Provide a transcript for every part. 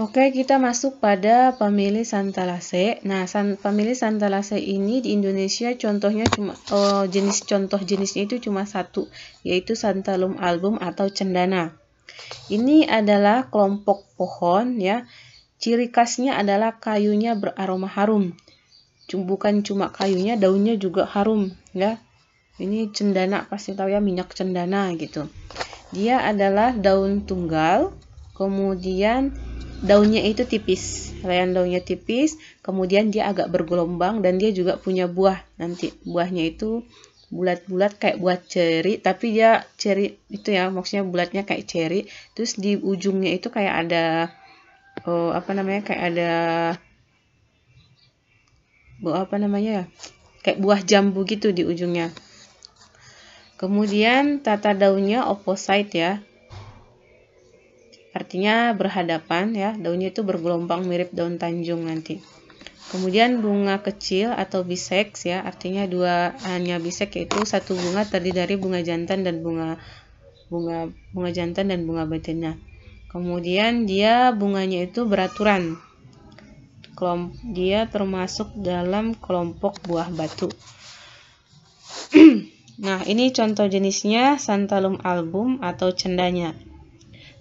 Oke, kita masuk pada pemilih santalase. Nah, san, pemilih santalase ini di Indonesia contohnya cuma oh, jenis contoh jenisnya itu cuma satu, yaitu Santalum album atau cendana. Ini adalah kelompok pohon ya. Ciri khasnya adalah kayunya beraroma harum. Bukan cuma kayunya, daunnya juga harum ya. Ini cendana pasti tahu ya minyak cendana gitu. Dia adalah daun tunggal, kemudian daunnya itu tipis, layan daunnya tipis, kemudian dia agak bergelombang dan dia juga punya buah. Nanti buahnya itu bulat-bulat kayak buah ceri, tapi dia ceri itu ya maksudnya bulatnya kayak ceri. Terus di ujungnya itu kayak ada oh, apa namanya? kayak ada buah oh, apa namanya ya? Kayak buah jambu gitu di ujungnya. Kemudian tata daunnya opposite ya artinya berhadapan ya. Daunnya itu bergelombang mirip daun tanjung nanti. Kemudian bunga kecil atau biseks ya, artinya dua hanya bisek yaitu satu bunga terdiri dari bunga jantan dan bunga bunga bunga jantan dan bunga betina. Kemudian dia bunganya itu beraturan. Kelomp dia termasuk dalam kelompok buah batu. nah, ini contoh jenisnya Santalum album atau cendanya.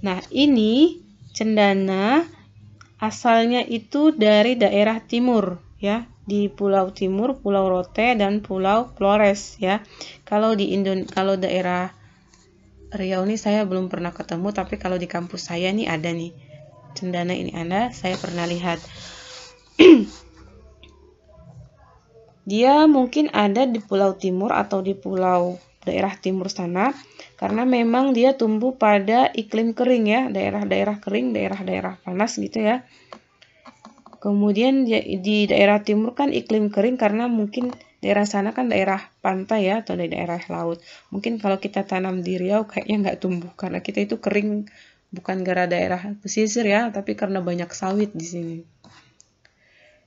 Nah, ini cendana asalnya itu dari daerah timur ya, di Pulau Timur, Pulau Rote dan Pulau Flores ya. Kalau di Indon kalau daerah Riau ini saya belum pernah ketemu, tapi kalau di kampus saya nih ada nih. Cendana ini ada, saya pernah lihat. Dia mungkin ada di Pulau Timur atau di Pulau daerah timur sana karena memang dia tumbuh pada iklim kering ya daerah-daerah kering daerah-daerah panas gitu ya kemudian di daerah timur kan iklim kering karena mungkin daerah sana kan daerah pantai ya atau daerah laut mungkin kalau kita tanam di Riau kayaknya nggak tumbuh karena kita itu kering bukan gara daerah pesisir ya tapi karena banyak sawit di sini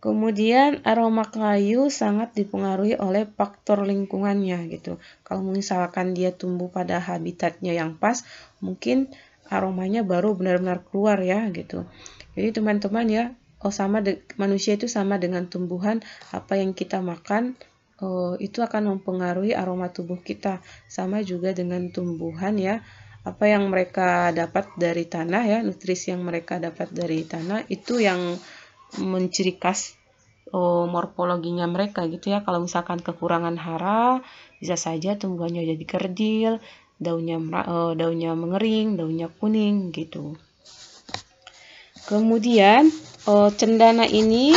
Kemudian aroma kayu sangat dipengaruhi oleh faktor lingkungannya gitu. Kalau misalkan dia tumbuh pada habitatnya yang pas, mungkin aromanya baru benar-benar keluar ya gitu. Jadi teman-teman ya, oh sama manusia itu sama dengan tumbuhan, apa yang kita makan oh, itu akan mempengaruhi aroma tubuh kita. Sama juga dengan tumbuhan ya, apa yang mereka dapat dari tanah ya, nutrisi yang mereka dapat dari tanah itu yang menciri khas oh, morfologinya mereka gitu ya. Kalau misalkan kekurangan hara, bisa saja tumbuhannya jadi kerdil, daunnya oh, daunnya mengering, daunnya kuning gitu. Kemudian oh, cendana ini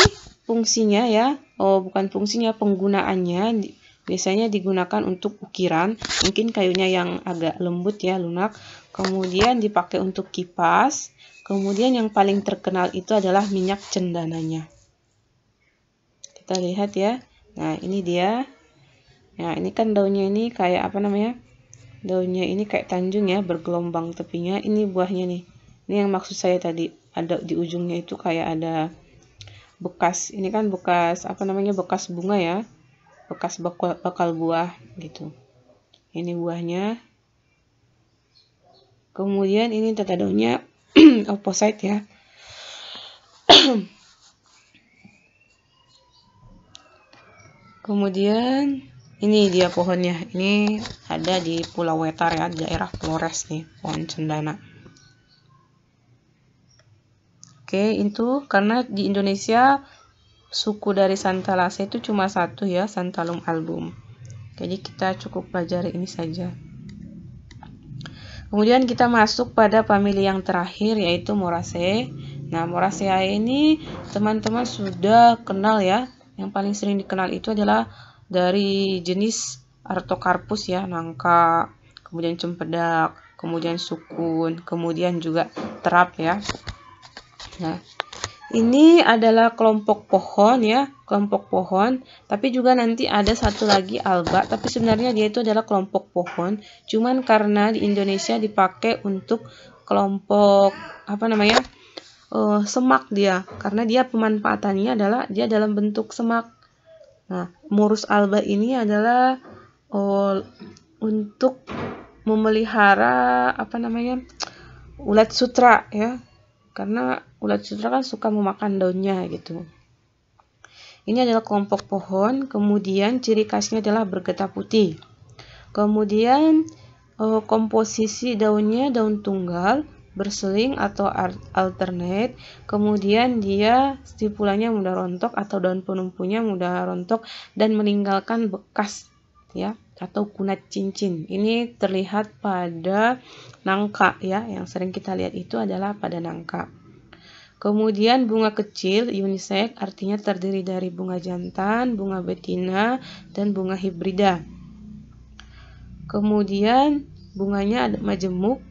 fungsinya ya, oh bukan fungsinya penggunaannya biasanya digunakan untuk ukiran, mungkin kayunya yang agak lembut ya, lunak. Kemudian dipakai untuk kipas, Kemudian yang paling terkenal itu adalah minyak cendananya. Kita lihat ya. Nah, ini dia. Nah, ini kan daunnya ini kayak apa namanya? Daunnya ini kayak tanjung ya, bergelombang tepinya. Ini buahnya nih. Ini yang maksud saya tadi. Ada di ujungnya itu kayak ada bekas. Ini kan bekas apa namanya? Bekas bunga ya. Bekas bakal, bakal buah gitu. Ini buahnya. Kemudian ini tata daunnya opposite ya kemudian ini dia pohonnya ini ada di Pulau Wetar ya daerah Flores nih pohon cendana oke itu karena di Indonesia suku dari Santalaceae itu cuma satu ya Santalum album jadi kita cukup pelajari ini saja Kemudian kita masuk pada famili yang terakhir yaitu Moraceae. Nah, Moraceae ini teman-teman sudah kenal ya. Yang paling sering dikenal itu adalah dari jenis Artocarpus ya, nangka, kemudian cempedak, kemudian sukun, kemudian juga terap ya. Nah, ini adalah kelompok pohon ya, kelompok pohon, tapi juga nanti ada satu lagi alba, tapi sebenarnya dia itu adalah kelompok pohon, cuman karena di Indonesia dipakai untuk kelompok apa namanya? Uh, semak dia, karena dia pemanfaatannya adalah dia dalam bentuk semak. Nah, murus alba ini adalah uh, untuk memelihara apa namanya? ulat sutra ya karena ulat sutra kan suka memakan daunnya gitu. Ini adalah kelompok pohon, kemudian ciri khasnya adalah bergetah putih. Kemudian eh, komposisi daunnya daun tunggal, berseling atau alternate, kemudian dia stipulanya mudah rontok atau daun penumpunya mudah rontok dan meninggalkan bekas ya atau kunat cincin. Ini terlihat pada nangka ya, yang sering kita lihat itu adalah pada nangka. Kemudian bunga kecil unisex artinya terdiri dari bunga jantan, bunga betina, dan bunga hibrida. Kemudian bunganya ada majemuk,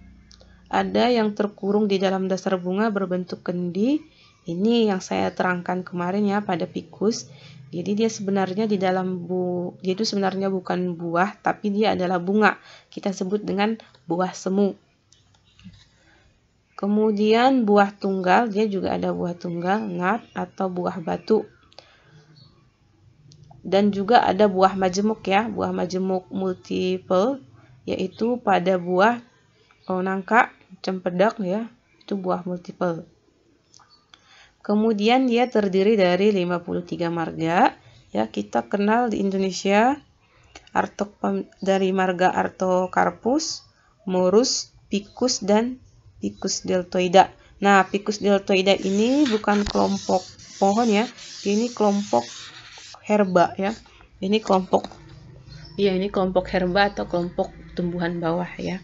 ada yang terkurung di dalam dasar bunga berbentuk kendi. Ini yang saya terangkan kemarin ya pada pikus. Jadi dia sebenarnya di dalam bu dia itu sebenarnya bukan buah tapi dia adalah bunga. Kita sebut dengan buah semu. Kemudian buah tunggal, dia juga ada buah tunggal, nat atau buah batu. Dan juga ada buah majemuk ya, buah majemuk multiple yaitu pada buah oh, nangka, cempedak ya, itu buah multiple. Kemudian dia terdiri dari 53 marga. Ya, kita kenal di Indonesia arto, dari marga Artocarpus, Morus, Picus dan Picus deltoida. Nah, Picus deltoida ini bukan kelompok pohon ya. Ini kelompok herba ya. Ini kelompok Iya, ini kelompok herba atau kelompok tumbuhan bawah ya.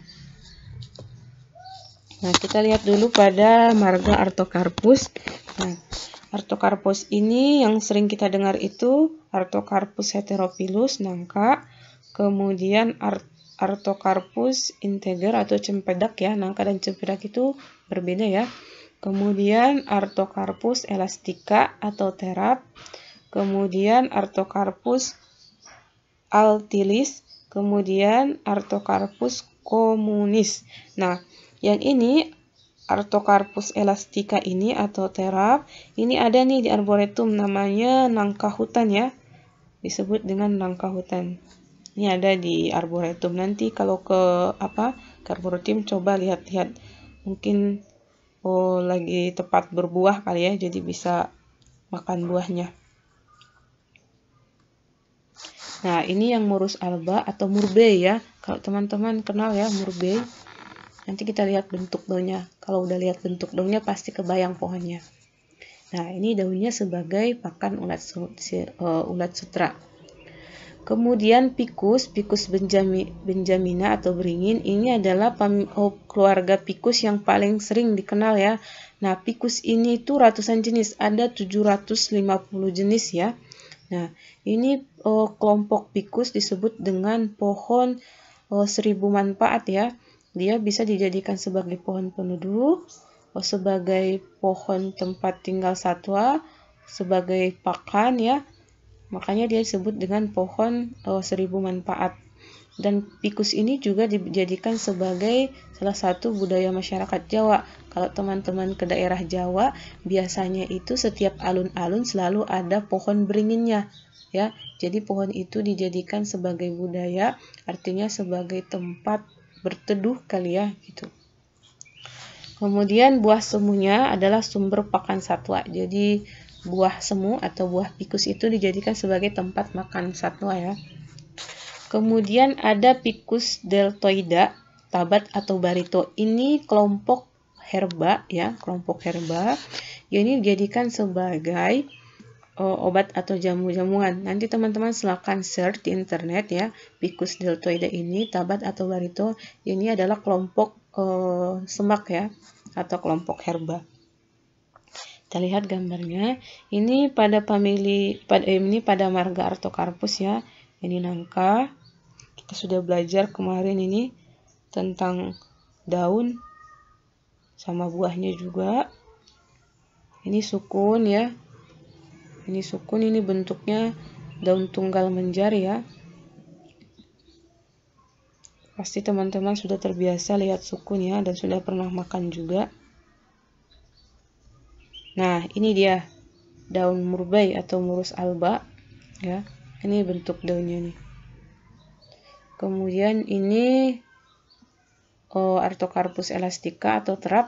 Nah, kita lihat dulu pada marga Artocarpus. Nah, Artocarpus ini yang sering kita dengar itu Artocarpus heteropilus nangka, kemudian Art Artocarpus integer atau cempedak ya. Nangka dan cempedak itu berbeda ya. Kemudian Artocarpus elastica atau terap, kemudian Artocarpus altilis, kemudian Artocarpus komunis. Nah, yang ini Artocarpus elastica ini atau terap, ini ada nih di arboretum namanya nangka hutan ya. Disebut dengan nangka hutan. Ini ada di arboretum. Nanti kalau ke apa? Ke arboretum coba lihat-lihat. Mungkin oh lagi tepat berbuah kali ya, jadi bisa makan buahnya. Nah, ini yang murus alba atau murbei ya. Kalau teman-teman kenal ya murbei. Nanti kita lihat bentuk daunnya. Kalau udah lihat bentuk daunnya pasti kebayang pohonnya. Nah, ini daunnya sebagai pakan ulat eh, ulat sutra. Kemudian pikus, pikus benjami, benjamina atau beringin, ini adalah oh, keluarga pikus yang paling sering dikenal ya. Nah, pikus ini itu ratusan jenis, ada 750 jenis ya. Nah, ini oh, kelompok pikus disebut dengan pohon oh, seribu manfaat ya. Dia bisa dijadikan sebagai pohon penduduk, sebagai pohon tempat tinggal satwa, sebagai pakan ya. Makanya dia disebut dengan pohon oh, seribu manfaat. Dan pikus ini juga dijadikan sebagai salah satu budaya masyarakat Jawa. Kalau teman-teman ke daerah Jawa, biasanya itu setiap alun-alun selalu ada pohon beringinnya ya. Jadi pohon itu dijadikan sebagai budaya, artinya sebagai tempat berteduh kali ya gitu. Kemudian buah semunya adalah sumber pakan satwa. Jadi buah semu atau buah pikus itu dijadikan sebagai tempat makan satwa ya. Kemudian ada pikus deltoida, tabat atau barito. Ini kelompok herba ya, kelompok herba. Ini dijadikan sebagai uh, obat atau jamu-jamuan. Nanti teman-teman silakan search di internet ya, Picus deltoide ini, tabat atau barito, ini adalah kelompok uh, semak ya, atau kelompok herba. Kita lihat gambarnya. Ini pada famili pada eh, ini pada marga Artocarpus ya. Ini nangka. Kita sudah belajar kemarin ini tentang daun sama buahnya juga. Ini sukun ya, ini sukun ini bentuknya daun tunggal menjari ya pasti teman-teman sudah terbiasa lihat sukun ya dan sudah pernah makan juga nah ini dia daun murbei atau murus alba ya ini bentuk daunnya nih kemudian ini oh, artocarpus elastica atau terap